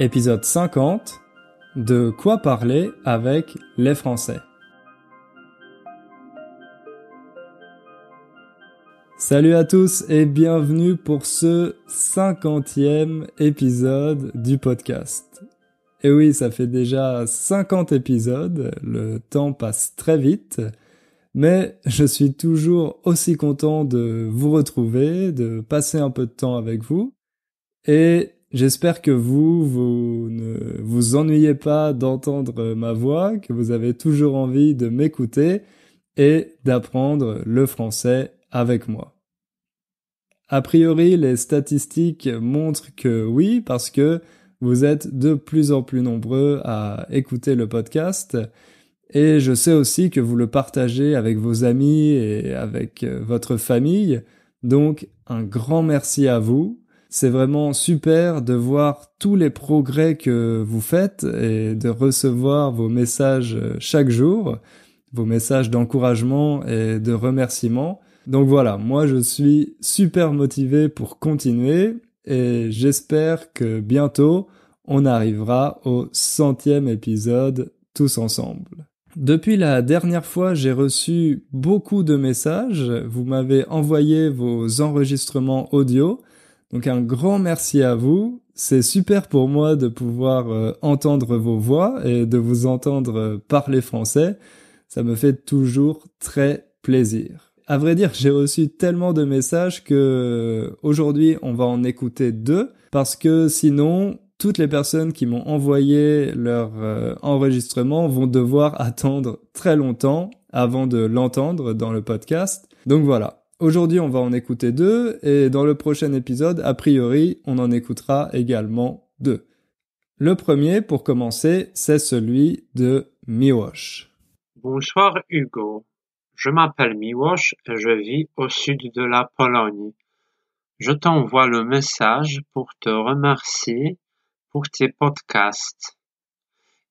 épisode 50, de quoi parler avec les Français. Salut à tous et bienvenue pour ce 50e épisode du podcast. Et oui, ça fait déjà 50 épisodes, le temps passe très vite, mais je suis toujours aussi content de vous retrouver, de passer un peu de temps avec vous. Et J'espère que vous, vous ne vous ennuyez pas d'entendre ma voix, que vous avez toujours envie de m'écouter et d'apprendre le français avec moi. A priori, les statistiques montrent que oui, parce que vous êtes de plus en plus nombreux à écouter le podcast. Et je sais aussi que vous le partagez avec vos amis et avec euh, votre famille. Donc, un grand merci à vous. C'est vraiment super de voir tous les progrès que vous faites et de recevoir vos messages euh, chaque jour, vos messages d'encouragement et de remerciement. Donc voilà, moi je suis super motivé pour continuer et j'espère que bientôt on arrivera au centième épisode tous ensemble. Depuis la dernière fois, j'ai reçu beaucoup de messages. Vous m'avez envoyé vos enregistrements audio donc un grand merci à vous. C'est super pour moi de pouvoir euh, entendre vos voix et de vous entendre euh, parler français. Ça me fait toujours très plaisir. À vrai dire, j'ai reçu tellement de messages que euh, aujourd'hui, on va en écouter deux parce que sinon, toutes les personnes qui m'ont envoyé leur enregistrement vont devoir attendre très longtemps avant de l'entendre dans le podcast. Donc voilà. Aujourd'hui, on va en écouter deux, et dans le prochain épisode, a priori, on en écoutera également deux. Le premier, pour commencer, c'est celui de Miwash. Bonsoir Hugo. Je m'appelle Miwash et je vis au sud de la Pologne. Je t'envoie le message pour te remercier pour tes podcasts.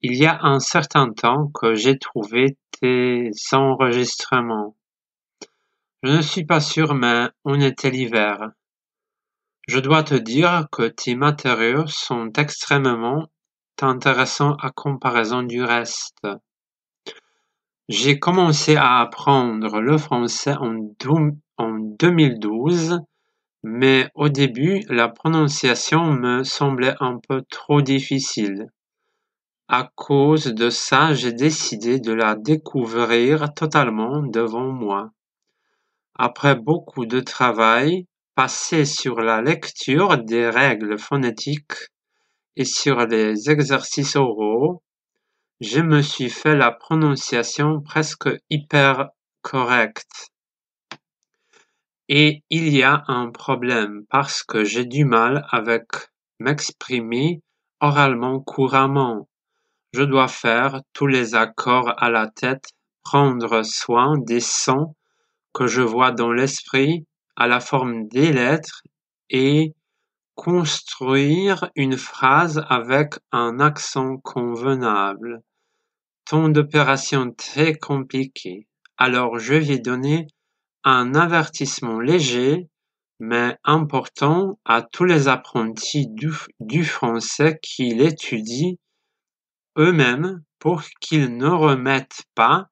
Il y a un certain temps que j'ai trouvé tes enregistrements. Je ne suis pas sûr mais on était l'hiver. Je dois te dire que tes matériaux sont extrêmement intéressants à comparaison du reste. J'ai commencé à apprendre le français en, en 2012, mais au début, la prononciation me semblait un peu trop difficile. À cause de ça, j'ai décidé de la découvrir totalement devant moi après beaucoup de travail, passé sur la lecture des règles phonétiques et sur les exercices oraux, je me suis fait la prononciation presque hyper correcte. Et il y a un problème parce que j'ai du mal avec m'exprimer oralement couramment. Je dois faire tous les accords à la tête, prendre soin des sons que je vois dans l'esprit, à la forme des lettres et construire une phrase avec un accent convenable. Tant d'opération très compliquées. Alors je vais donner un avertissement léger mais important à tous les apprentis du, du français qui l'étudient eux-mêmes pour qu'ils ne remettent pas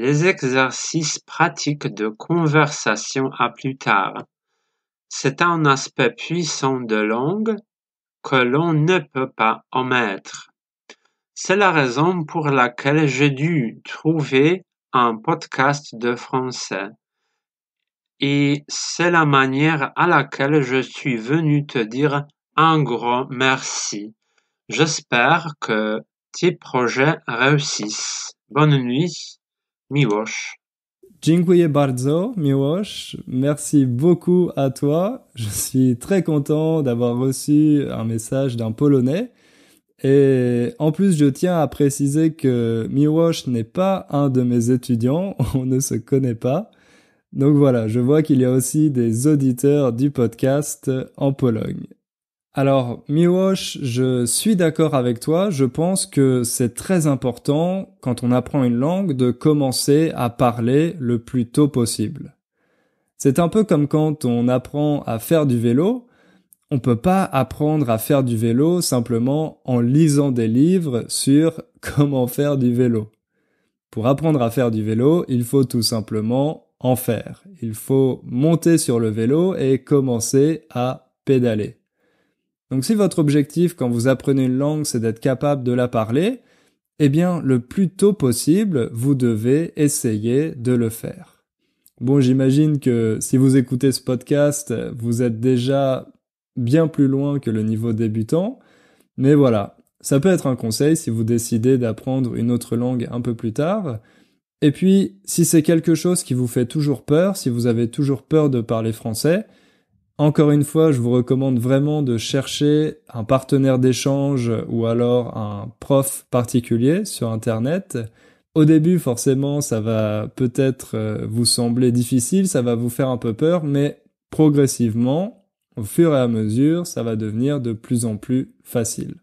les exercices pratiques de conversation à plus tard. C'est un aspect puissant de langue que l'on ne peut pas omettre. C'est la raison pour laquelle j'ai dû trouver un podcast de français. Et c'est la manière à laquelle je suis venu te dire un grand merci. J'espère que tes projets réussissent. Bonne nuit. Miłosz. Dziękuję bardzo, Miłosz. Merci beaucoup à toi. Je suis très content d'avoir reçu un message d'un Polonais. Et en plus, je tiens à préciser que Miłosz n'est pas un de mes étudiants. On ne se connaît pas. Donc voilà, je vois qu'il y a aussi des auditeurs du podcast en Pologne. Alors, Miwosh, je suis d'accord avec toi. Je pense que c'est très important, quand on apprend une langue, de commencer à parler le plus tôt possible. C'est un peu comme quand on apprend à faire du vélo. On peut pas apprendre à faire du vélo simplement en lisant des livres sur comment faire du vélo. Pour apprendre à faire du vélo, il faut tout simplement en faire. Il faut monter sur le vélo et commencer à pédaler. Donc si votre objectif quand vous apprenez une langue, c'est d'être capable de la parler, eh bien, le plus tôt possible, vous devez essayer de le faire. Bon, j'imagine que si vous écoutez ce podcast, vous êtes déjà bien plus loin que le niveau débutant, mais voilà, ça peut être un conseil si vous décidez d'apprendre une autre langue un peu plus tard. Et puis, si c'est quelque chose qui vous fait toujours peur, si vous avez toujours peur de parler français, encore une fois, je vous recommande vraiment de chercher un partenaire d'échange ou alors un prof particulier sur Internet. Au début, forcément, ça va peut-être euh, vous sembler difficile, ça va vous faire un peu peur, mais progressivement, au fur et à mesure, ça va devenir de plus en plus facile.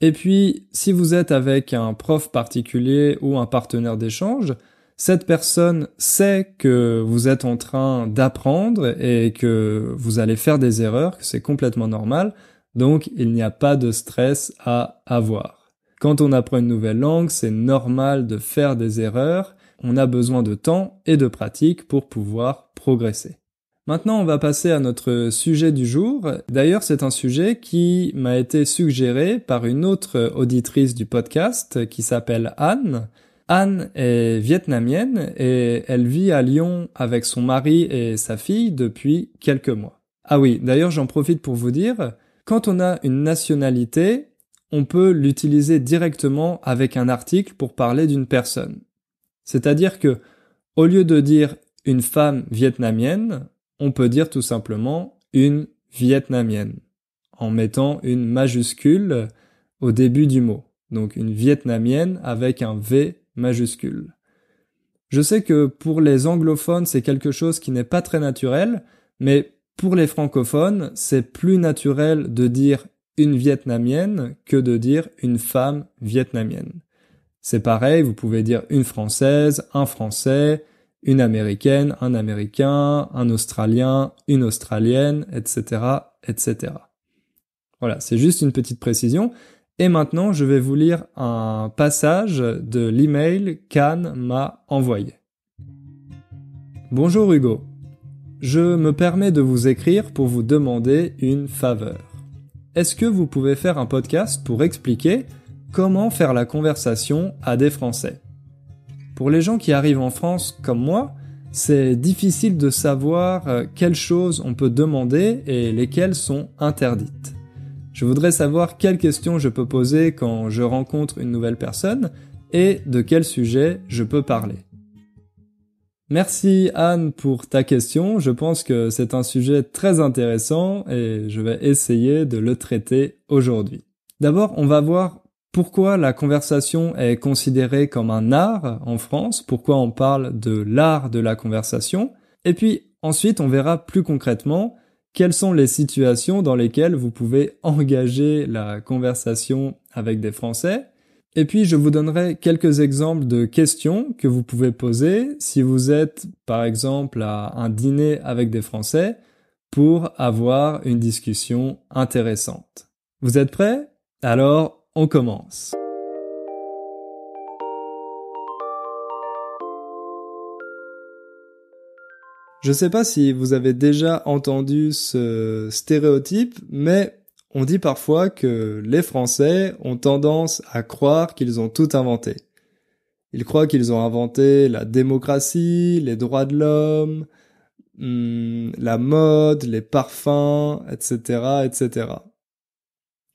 Et puis, si vous êtes avec un prof particulier ou un partenaire d'échange, cette personne sait que vous êtes en train d'apprendre et que vous allez faire des erreurs, que c'est complètement normal, donc il n'y a pas de stress à avoir. Quand on apprend une nouvelle langue, c'est normal de faire des erreurs, on a besoin de temps et de pratique pour pouvoir progresser. Maintenant, on va passer à notre sujet du jour. D'ailleurs, c'est un sujet qui m'a été suggéré par une autre auditrice du podcast qui s'appelle Anne. Anne est vietnamienne et elle vit à Lyon avec son mari et sa fille depuis quelques mois. Ah oui, d'ailleurs j'en profite pour vous dire, quand on a une nationalité, on peut l'utiliser directement avec un article pour parler d'une personne. C'est-à-dire que, au lieu de dire une femme vietnamienne, on peut dire tout simplement une vietnamienne, en mettant une majuscule au début du mot. Donc une vietnamienne avec un V majuscule. Je sais que pour les anglophones, c'est quelque chose qui n'est pas très naturel, mais pour les francophones, c'est plus naturel de dire une vietnamienne que de dire une femme vietnamienne. C'est pareil, vous pouvez dire une française, un français, une américaine, un américain, un australien, une australienne, etc., etc. Voilà, c'est juste une petite précision, et maintenant, je vais vous lire un passage de l'email qu'Anne m'a envoyé. Bonjour Hugo. Je me permets de vous écrire pour vous demander une faveur. Est-ce que vous pouvez faire un podcast pour expliquer comment faire la conversation à des Français Pour les gens qui arrivent en France comme moi, c'est difficile de savoir euh, quelles choses on peut demander et lesquelles sont interdites. Je voudrais savoir quelles questions je peux poser quand je rencontre une nouvelle personne et de quel sujet je peux parler. Merci Anne pour ta question, je pense que c'est un sujet très intéressant et je vais essayer de le traiter aujourd'hui. D'abord, on va voir pourquoi la conversation est considérée comme un art en France, pourquoi on parle de l'art de la conversation, et puis ensuite on verra plus concrètement quelles sont les situations dans lesquelles vous pouvez engager la conversation avec des Français. Et puis je vous donnerai quelques exemples de questions que vous pouvez poser si vous êtes par exemple à un dîner avec des Français pour avoir une discussion intéressante. Vous êtes prêts Alors on commence. Je sais pas si vous avez déjà entendu ce stéréotype, mais on dit parfois que les Français ont tendance à croire qu'ils ont tout inventé. Ils croient qu'ils ont inventé la démocratie, les droits de l'homme, hmm, la mode, les parfums, etc., etc.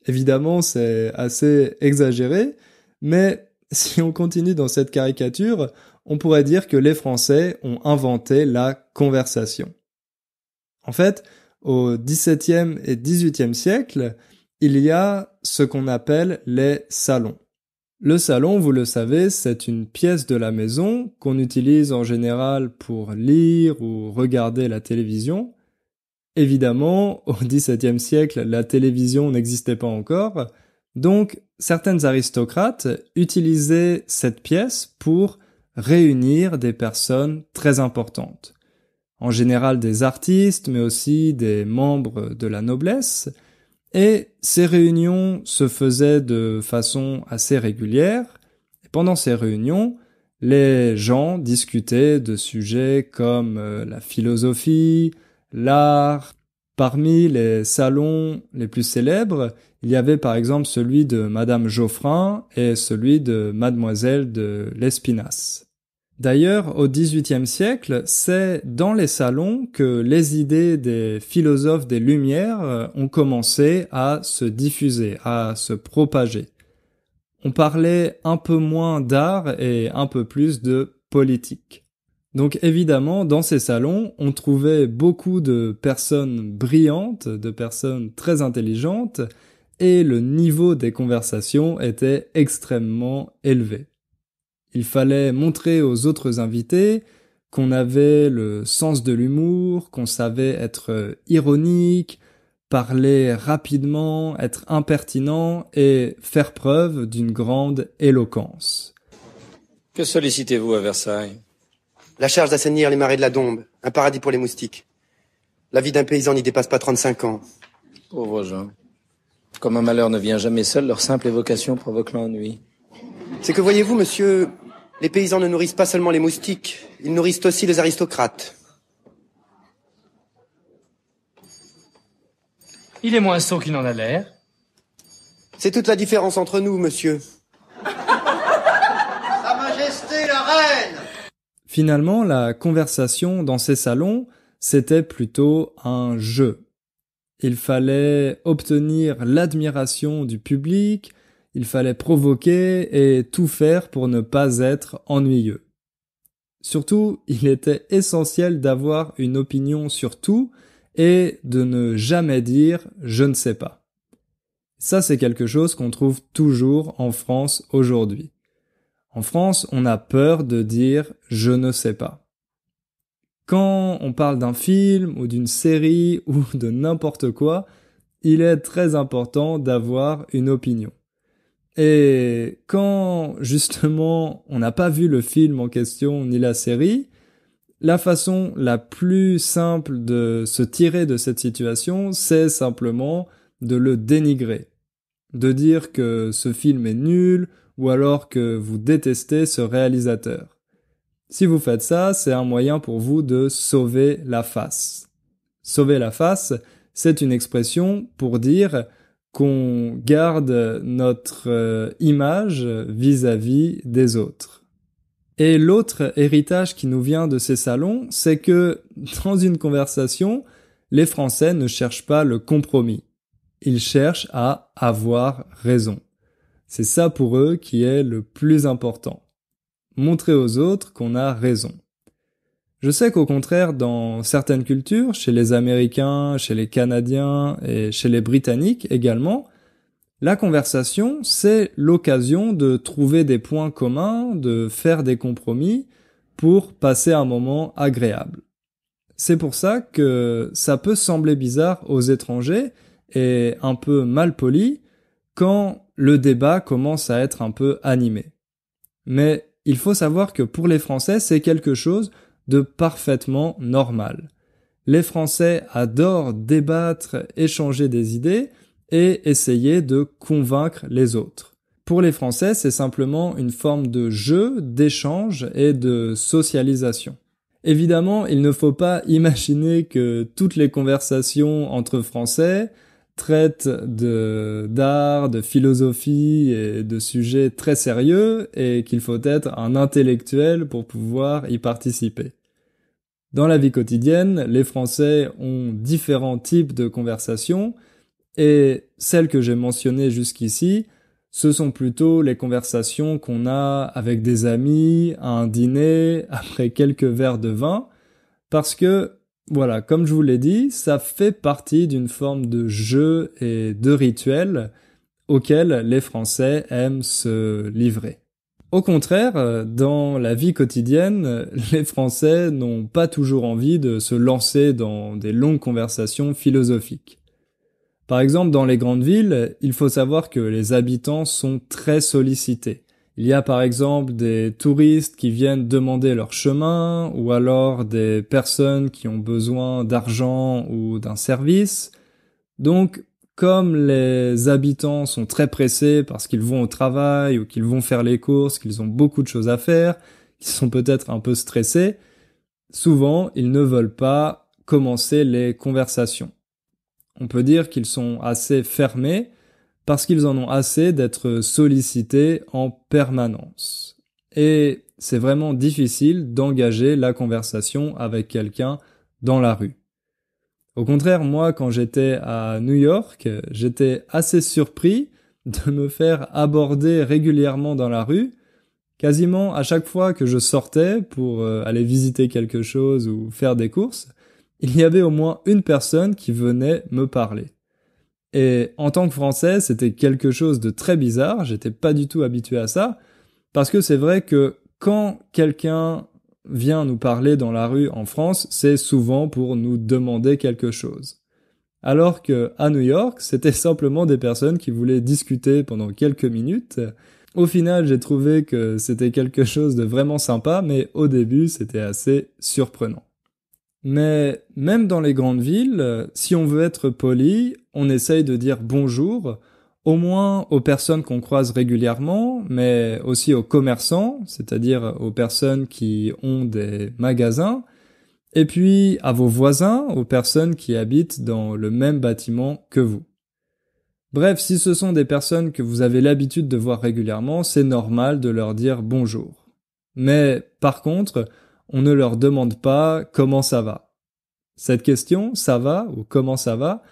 Évidemment, c'est assez exagéré, mais si on continue dans cette caricature, on pourrait dire que les Français ont inventé la conversation. En fait, au XVIIe et XVIIIe siècle, il y a ce qu'on appelle les salons. Le salon, vous le savez, c'est une pièce de la maison qu'on utilise en général pour lire ou regarder la télévision. Évidemment, au XVIIe siècle, la télévision n'existait pas encore, donc certaines aristocrates utilisaient cette pièce pour réunir des personnes très importantes, en général des artistes, mais aussi des membres de la noblesse, et ces réunions se faisaient de façon assez régulière, et pendant ces réunions, les gens discutaient de sujets comme euh, la philosophie, l'art. Parmi les salons les plus célèbres, il y avait par exemple celui de Madame Geoffrin et celui de Mademoiselle de l'Espinasse. D'ailleurs, au XVIIIe siècle, c'est dans les salons que les idées des philosophes des Lumières euh, ont commencé à se diffuser, à se propager. On parlait un peu moins d'art et un peu plus de politique. Donc évidemment, dans ces salons, on trouvait beaucoup de personnes brillantes, de personnes très intelligentes, et le niveau des conversations était extrêmement élevé. Il fallait montrer aux autres invités qu'on avait le sens de l'humour, qu'on savait être euh, ironique, parler rapidement, être impertinent et faire preuve d'une grande éloquence. Que sollicitez-vous à Versailles La charge d'assainir les marais de la Dombe, un paradis pour les moustiques. La vie d'un paysan n'y dépasse pas 35 ans. Pauvre Jean comme un malheur ne vient jamais seul, leur simple évocation provoque l'ennui. C'est que voyez-vous, monsieur, les paysans ne nourrissent pas seulement les moustiques, ils nourrissent aussi les aristocrates. Il est moins sot qu'il n'en a l'air. C'est toute la différence entre nous, monsieur. Sa Majesté la Reine Finalement, la conversation dans ces salons, c'était plutôt un jeu. Il fallait obtenir l'admiration du public, il fallait provoquer et tout faire pour ne pas être ennuyeux. Surtout, il était essentiel d'avoir une opinion sur tout et de ne jamais dire je ne sais pas. Ça, c'est quelque chose qu'on trouve toujours en France aujourd'hui. En France, on a peur de dire je ne sais pas. Quand on parle d'un film ou d'une série ou de n'importe quoi, il est très important d'avoir une opinion. Et quand justement on n'a pas vu le film en question ni la série, la façon la plus simple de se tirer de cette situation, c'est simplement de le dénigrer, de dire que ce film est nul ou alors que vous détestez ce réalisateur. Si vous faites ça, c'est un moyen pour vous de sauver la face. Sauver la face, c'est une expression pour dire qu'on garde notre euh, image vis-à-vis des autres. Et l'autre héritage qui nous vient de ces salons, c'est que dans une conversation, les Français ne cherchent pas le compromis. Ils cherchent à avoir raison. C'est ça pour eux qui est le plus important montrer aux autres qu'on a raison. Je sais qu'au contraire, dans certaines cultures, chez les Américains, chez les Canadiens et chez les Britanniques également, la conversation, c'est l'occasion de trouver des points communs, de faire des compromis pour passer un moment agréable. C'est pour ça que ça peut sembler bizarre aux étrangers et un peu mal poli quand le débat commence à être un peu animé. Mais il faut savoir que pour les Français, c'est quelque chose de parfaitement normal. Les Français adorent débattre, échanger des idées et essayer de convaincre les autres. Pour les Français, c'est simplement une forme de jeu, d'échange et de socialisation. Évidemment, il ne faut pas imaginer que toutes les conversations entre Français traite de d'art, de philosophie et de sujets très sérieux et qu'il faut être un intellectuel pour pouvoir y participer. Dans la vie quotidienne, les Français ont différents types de conversations et celles que j'ai mentionnées jusqu'ici, ce sont plutôt les conversations qu'on a avec des amis, à un dîner, après quelques verres de vin, parce que voilà, comme je vous l'ai dit, ça fait partie d'une forme de jeu et de rituel auquel les Français aiment se livrer. Au contraire, dans la vie quotidienne, les Français n'ont pas toujours envie de se lancer dans des longues conversations philosophiques. Par exemple, dans les grandes villes, il faut savoir que les habitants sont très sollicités. Il y a par exemple des touristes qui viennent demander leur chemin, ou alors des personnes qui ont besoin d'argent ou d'un service. Donc, comme les habitants sont très pressés parce qu'ils vont au travail ou qu'ils vont faire les courses, qu'ils ont beaucoup de choses à faire, qu'ils sont peut-être un peu stressés, souvent ils ne veulent pas commencer les conversations. On peut dire qu'ils sont assez fermés, parce qu'ils en ont assez d'être sollicités en permanence. Et c'est vraiment difficile d'engager la conversation avec quelqu'un dans la rue. Au contraire, moi, quand j'étais à New York, j'étais assez surpris de me faire aborder régulièrement dans la rue. Quasiment à chaque fois que je sortais pour euh, aller visiter quelque chose ou faire des courses, il y avait au moins une personne qui venait me parler. Et en tant que Français, c'était quelque chose de très bizarre. J'étais pas du tout habitué à ça. Parce que c'est vrai que quand quelqu'un vient nous parler dans la rue en France, c'est souvent pour nous demander quelque chose. Alors que à New York, c'était simplement des personnes qui voulaient discuter pendant quelques minutes. Au final, j'ai trouvé que c'était quelque chose de vraiment sympa, mais au début, c'était assez surprenant. Mais même dans les grandes villes, si on veut être poli, on essaye de dire bonjour, au moins aux personnes qu'on croise régulièrement, mais aussi aux commerçants, c'est-à-dire aux personnes qui ont des magasins, et puis à vos voisins, aux personnes qui habitent dans le même bâtiment que vous. Bref, si ce sont des personnes que vous avez l'habitude de voir régulièrement, c'est normal de leur dire bonjour. Mais par contre, on ne leur demande pas comment ça va. Cette question, ça va ou comment ça va,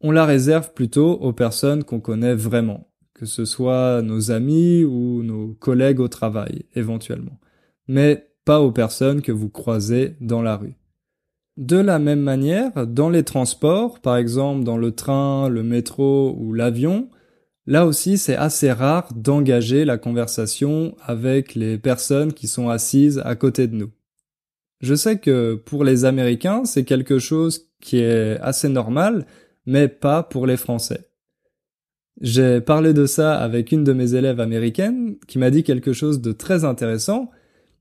on la réserve plutôt aux personnes qu'on connaît vraiment, que ce soit nos amis ou nos collègues au travail, éventuellement, mais pas aux personnes que vous croisez dans la rue. De la même manière, dans les transports, par exemple dans le train, le métro ou l'avion, là aussi c'est assez rare d'engager la conversation avec les personnes qui sont assises à côté de nous. Je sais que pour les Américains, c'est quelque chose qui est assez normal, mais pas pour les Français. J'ai parlé de ça avec une de mes élèves américaines qui m'a dit quelque chose de très intéressant.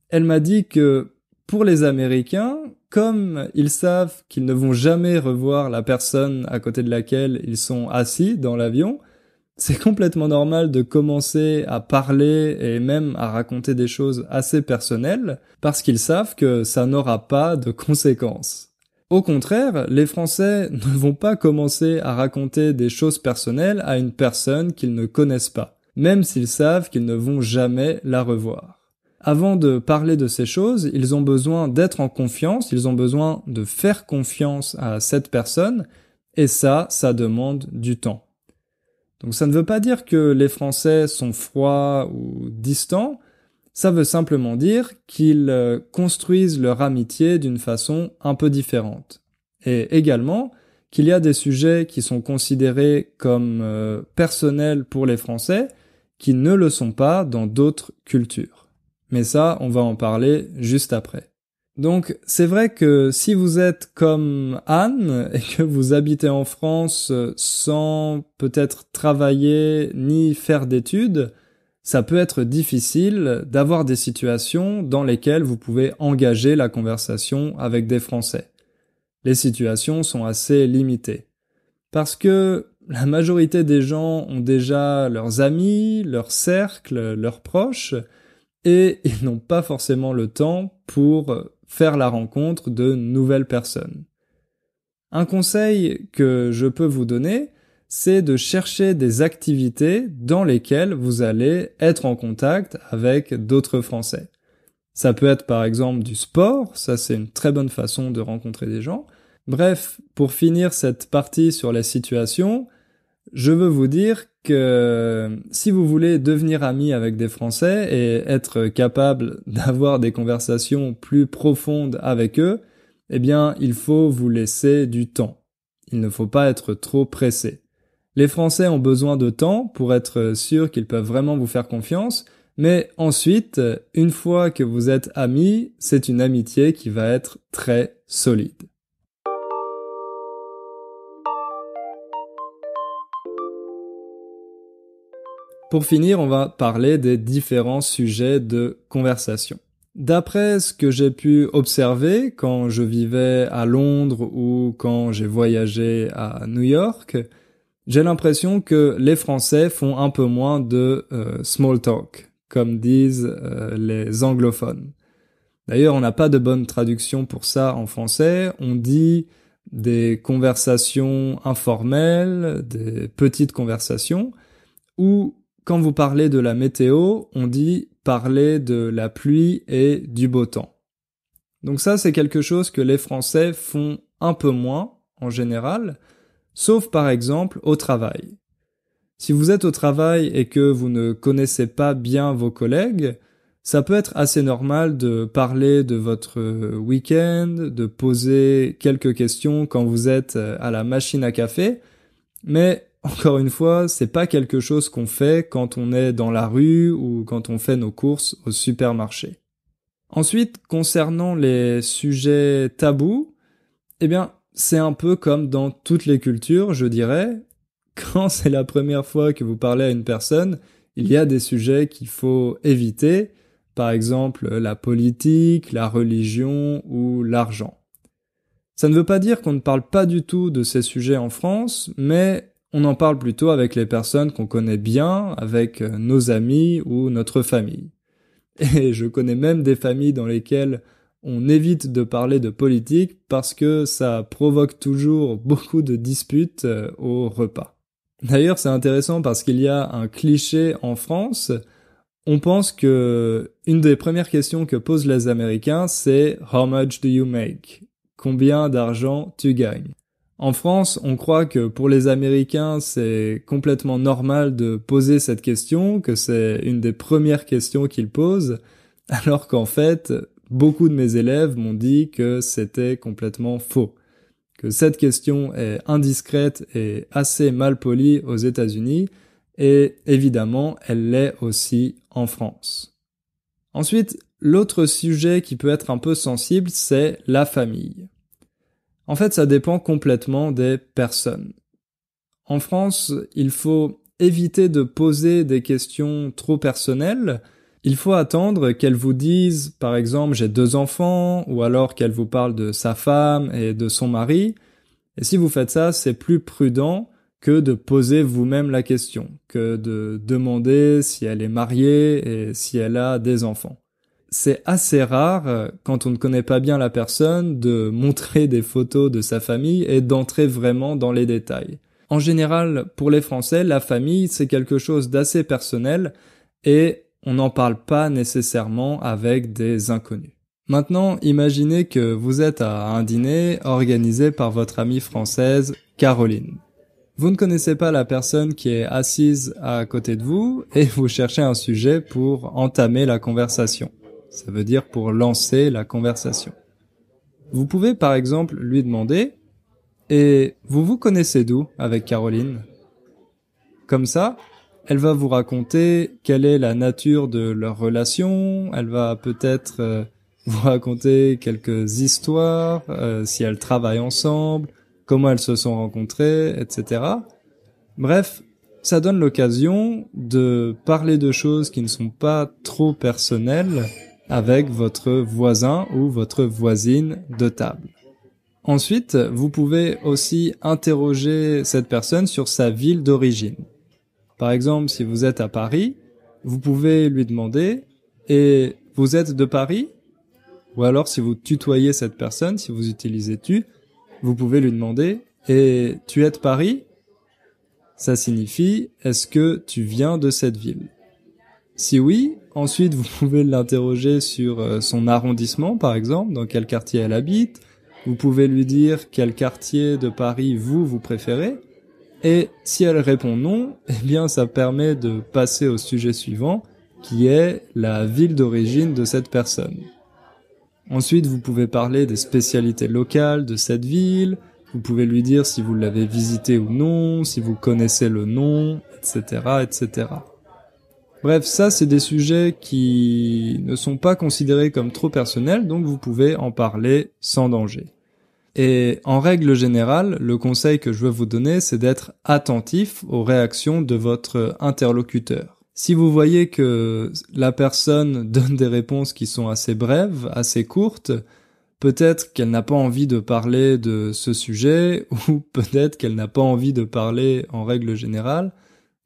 Elle m'a dit que pour les Américains, comme ils savent qu'ils ne vont jamais revoir la personne à côté de laquelle ils sont assis dans l'avion, c'est complètement normal de commencer à parler et même à raconter des choses assez personnelles parce qu'ils savent que ça n'aura pas de conséquences. Au contraire, les Français ne vont pas commencer à raconter des choses personnelles à une personne qu'ils ne connaissent pas, même s'ils savent qu'ils ne vont jamais la revoir. Avant de parler de ces choses, ils ont besoin d'être en confiance, ils ont besoin de faire confiance à cette personne, et ça, ça demande du temps. Donc ça ne veut pas dire que les Français sont froids ou distants, ça veut simplement dire qu'ils euh, construisent leur amitié d'une façon un peu différente. Et également qu'il y a des sujets qui sont considérés comme euh, personnels pour les Français qui ne le sont pas dans d'autres cultures. Mais ça, on va en parler juste après. Donc c'est vrai que si vous êtes comme Anne et que vous habitez en France sans peut-être travailler ni faire d'études, ça peut être difficile d'avoir des situations dans lesquelles vous pouvez engager la conversation avec des Français. Les situations sont assez limitées. Parce que la majorité des gens ont déjà leurs amis, leur cercle, leurs proches, et ils n'ont pas forcément le temps pour faire la rencontre de nouvelles personnes. Un conseil que je peux vous donner, c'est de chercher des activités dans lesquelles vous allez être en contact avec d'autres Français. Ça peut être par exemple du sport, ça c'est une très bonne façon de rencontrer des gens. Bref, pour finir cette partie sur la situation, je veux vous dire que si vous voulez devenir ami avec des Français et être capable d'avoir des conversations plus profondes avec eux, eh bien, il faut vous laisser du temps. Il ne faut pas être trop pressé. Les Français ont besoin de temps pour être sûrs qu'ils peuvent vraiment vous faire confiance, mais ensuite, une fois que vous êtes amis, c'est une amitié qui va être très solide. Pour finir, on va parler des différents sujets de conversation. D'après ce que j'ai pu observer quand je vivais à Londres ou quand j'ai voyagé à New York, j'ai l'impression que les Français font un peu moins de euh, small talk, comme disent euh, les anglophones. D'ailleurs, on n'a pas de bonne traduction pour ça en français. On dit des conversations informelles, des petites conversations, ou quand vous parlez de la météo, on dit parler de la pluie et du beau temps. Donc ça, c'est quelque chose que les Français font un peu moins, en général, sauf par exemple au travail. Si vous êtes au travail et que vous ne connaissez pas bien vos collègues, ça peut être assez normal de parler de votre week-end, de poser quelques questions quand vous êtes à la machine à café, mais encore une fois, c'est pas quelque chose qu'on fait quand on est dans la rue ou quand on fait nos courses au supermarché. Ensuite, concernant les sujets tabous, eh bien, c'est un peu comme dans toutes les cultures, je dirais. Quand c'est la première fois que vous parlez à une personne, il y a des sujets qu'il faut éviter, par exemple la politique, la religion ou l'argent. Ça ne veut pas dire qu'on ne parle pas du tout de ces sujets en France, mais on en parle plutôt avec les personnes qu'on connaît bien, avec euh, nos amis ou notre famille. Et je connais même des familles dans lesquelles on évite de parler de politique parce que ça provoque toujours beaucoup de disputes euh, au repas. D'ailleurs, c'est intéressant parce qu'il y a un cliché en France. On pense que une des premières questions que posent les Américains, c'est How much do you make? Combien d'argent tu gagnes? En France, on croit que pour les Américains, c'est complètement normal de poser cette question, que c'est une des premières questions qu'ils posent, alors qu'en fait, beaucoup de mes élèves m'ont dit que c'était complètement faux, que cette question est indiscrète et assez mal polie aux États-Unis, et évidemment, elle l'est aussi en France. Ensuite, l'autre sujet qui peut être un peu sensible, c'est la famille. En fait, ça dépend complètement des personnes. En France, il faut éviter de poser des questions trop personnelles. Il faut attendre qu'elle vous dise, par exemple, j'ai deux enfants, ou alors qu'elle vous parle de sa femme et de son mari. Et si vous faites ça, c'est plus prudent que de poser vous-même la question, que de demander si elle est mariée et si elle a des enfants c'est assez rare, euh, quand on ne connaît pas bien la personne, de montrer des photos de sa famille et d'entrer vraiment dans les détails. En général, pour les Français, la famille, c'est quelque chose d'assez personnel et on n'en parle pas nécessairement avec des inconnus. Maintenant, imaginez que vous êtes à un dîner organisé par votre amie française Caroline. Vous ne connaissez pas la personne qui est assise à côté de vous et vous cherchez un sujet pour entamer la conversation. Ça veut dire pour lancer la conversation. Vous pouvez par exemple lui demander Et vous vous connaissez d'où avec Caroline Comme ça, elle va vous raconter quelle est la nature de leur relation, elle va peut-être euh, vous raconter quelques histoires, euh, si elles travaillent ensemble, comment elles se sont rencontrées, etc. Bref, ça donne l'occasion de parler de choses qui ne sont pas trop personnelles avec votre voisin ou votre voisine de table. Ensuite, vous pouvez aussi interroger cette personne sur sa ville d'origine. Par exemple, si vous êtes à Paris, vous pouvez lui demander et vous êtes de Paris Ou alors si vous tutoyez cette personne, si vous utilisez tu, vous pouvez lui demander et tu es de Paris Ça signifie est-ce que tu viens de cette ville Si oui, Ensuite, vous pouvez l'interroger sur euh, son arrondissement, par exemple, dans quel quartier elle habite. Vous pouvez lui dire quel quartier de Paris vous, vous préférez. Et si elle répond non, eh bien, ça permet de passer au sujet suivant, qui est la ville d'origine de cette personne. Ensuite, vous pouvez parler des spécialités locales de cette ville, vous pouvez lui dire si vous l'avez visité ou non, si vous connaissez le nom, etc., etc. Bref, ça, c'est des sujets qui ne sont pas considérés comme trop personnels, donc vous pouvez en parler sans danger. Et en règle générale, le conseil que je veux vous donner, c'est d'être attentif aux réactions de votre interlocuteur. Si vous voyez que la personne donne des réponses qui sont assez brèves, assez courtes, peut-être qu'elle n'a pas envie de parler de ce sujet, ou peut-être qu'elle n'a pas envie de parler en règle générale,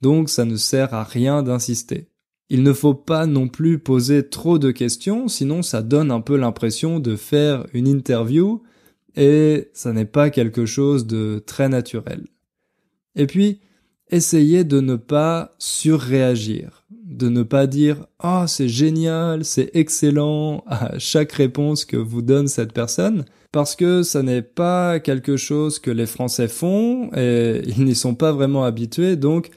donc ça ne sert à rien d'insister. Il ne faut pas non plus poser trop de questions, sinon ça donne un peu l'impression de faire une interview et ça n'est pas quelque chose de très naturel. Et puis, essayez de ne pas surréagir, de ne pas dire "Ah, c'est génial, c'est excellent" à chaque réponse que vous donne cette personne parce que ça n'est pas quelque chose que les Français font et ils n'y sont pas vraiment habitués donc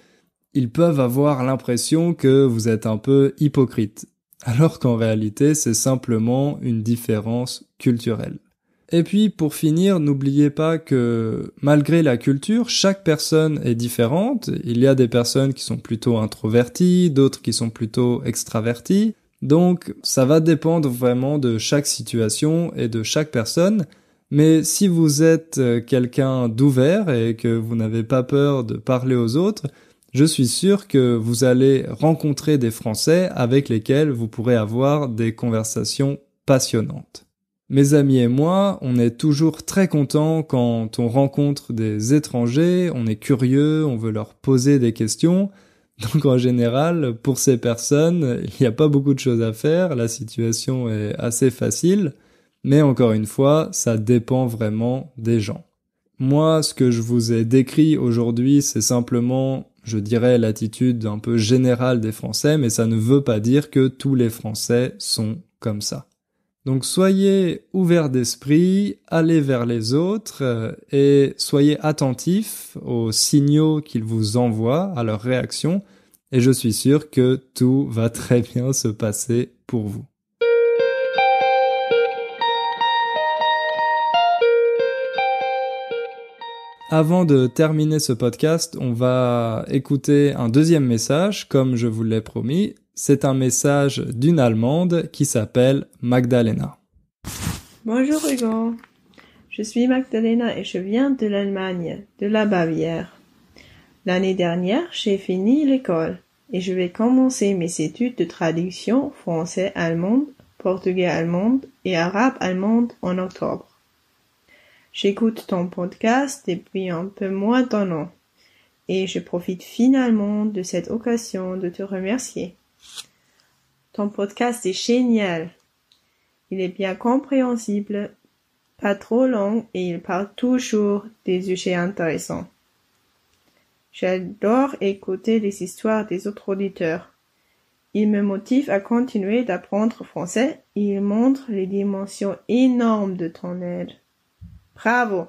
ils peuvent avoir l'impression que vous êtes un peu hypocrite, alors qu'en réalité c'est simplement une différence culturelle. Et puis pour finir, n'oubliez pas que malgré la culture, chaque personne est différente. Il y a des personnes qui sont plutôt introverties, d'autres qui sont plutôt extraverties. Donc ça va dépendre vraiment de chaque situation et de chaque personne. Mais si vous êtes euh, quelqu'un d'ouvert et que vous n'avez pas peur de parler aux autres, je suis sûr que vous allez rencontrer des Français avec lesquels vous pourrez avoir des conversations passionnantes. Mes amis et moi, on est toujours très contents quand on rencontre des étrangers, on est curieux, on veut leur poser des questions. Donc en général, pour ces personnes, il n'y a pas beaucoup de choses à faire, la situation est assez facile, mais encore une fois, ça dépend vraiment des gens. Moi, ce que je vous ai décrit aujourd'hui, c'est simplement je dirais, l'attitude un peu générale des Français, mais ça ne veut pas dire que tous les Français sont comme ça. Donc soyez ouverts d'esprit, allez vers les autres euh, et soyez attentifs aux signaux qu'ils vous envoient, à leurs réactions, et je suis sûr que tout va très bien se passer pour vous. Avant de terminer ce podcast, on va écouter un deuxième message, comme je vous l'ai promis. C'est un message d'une Allemande qui s'appelle Magdalena. Bonjour Hugo, je suis Magdalena et je viens de l'Allemagne, de la Bavière. L'année dernière, j'ai fini l'école et je vais commencer mes études de traduction français-allemande, portugais-allemande et arabe-allemande en octobre j'écoute ton podcast depuis un peu moins d'un an et je profite finalement de cette occasion de te remercier. Ton podcast est génial. Il est bien compréhensible, pas trop long et il parle toujours des sujets intéressants. J'adore écouter les histoires des autres auditeurs. Il me motive à continuer d'apprendre français et il montre les dimensions énormes de ton aide. Bravo.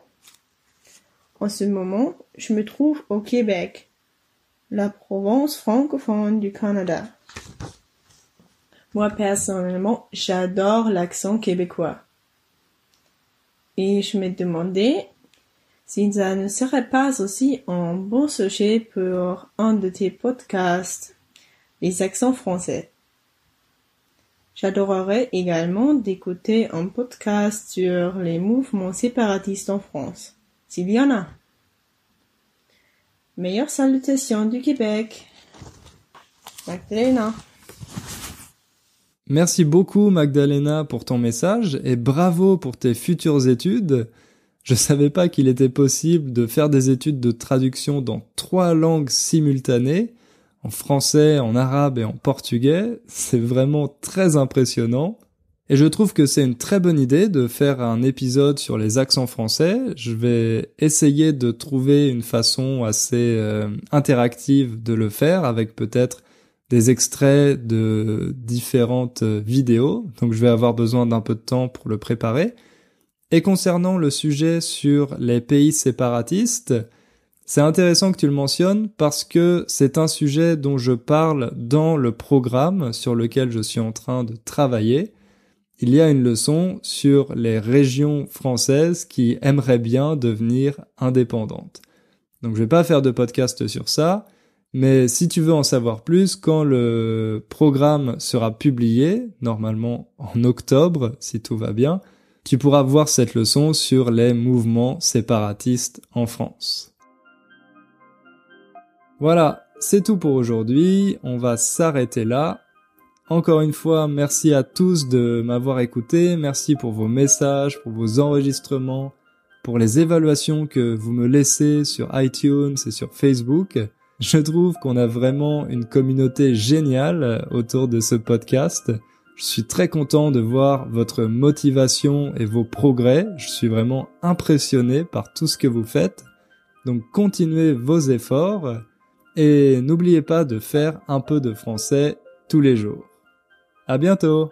En ce moment, je me trouve au Québec, la province francophone du Canada. Moi personnellement, j'adore l'accent québécois. Et je me demandais si ça ne serait pas aussi un bon sujet pour un de tes podcasts, les accents français. J'adorerais également d'écouter un podcast sur les mouvements séparatistes en France, s'il y en a. Meilleure salutation du Québec. Magdalena. Merci beaucoup Magdalena pour ton message et bravo pour tes futures études. Je savais pas qu'il était possible de faire des études de traduction dans trois langues simultanées en français, en arabe et en portugais. C'est vraiment très impressionnant. Et je trouve que c'est une très bonne idée de faire un épisode sur les accents français. Je vais essayer de trouver une façon assez euh, interactive de le faire avec peut-être des extraits de différentes euh, vidéos. Donc je vais avoir besoin d'un peu de temps pour le préparer. Et concernant le sujet sur les pays séparatistes, c'est intéressant que tu le mentionnes parce que c'est un sujet dont je parle dans le programme sur lequel je suis en train de travailler. Il y a une leçon sur les régions françaises qui aimeraient bien devenir indépendantes. Donc je vais pas faire de podcast sur ça, mais si tu veux en savoir plus, quand le programme sera publié, normalement en octobre, si tout va bien, tu pourras voir cette leçon sur les mouvements séparatistes en France. Voilà, c'est tout pour aujourd'hui. On va s'arrêter là. Encore une fois, merci à tous de m'avoir écouté. Merci pour vos messages, pour vos enregistrements, pour les évaluations que vous me laissez sur iTunes et sur Facebook. Je trouve qu'on a vraiment une communauté géniale autour de ce podcast. Je suis très content de voir votre motivation et vos progrès. Je suis vraiment impressionné par tout ce que vous faites. Donc continuez vos efforts et n'oubliez pas de faire un peu de français tous les jours. À bientôt!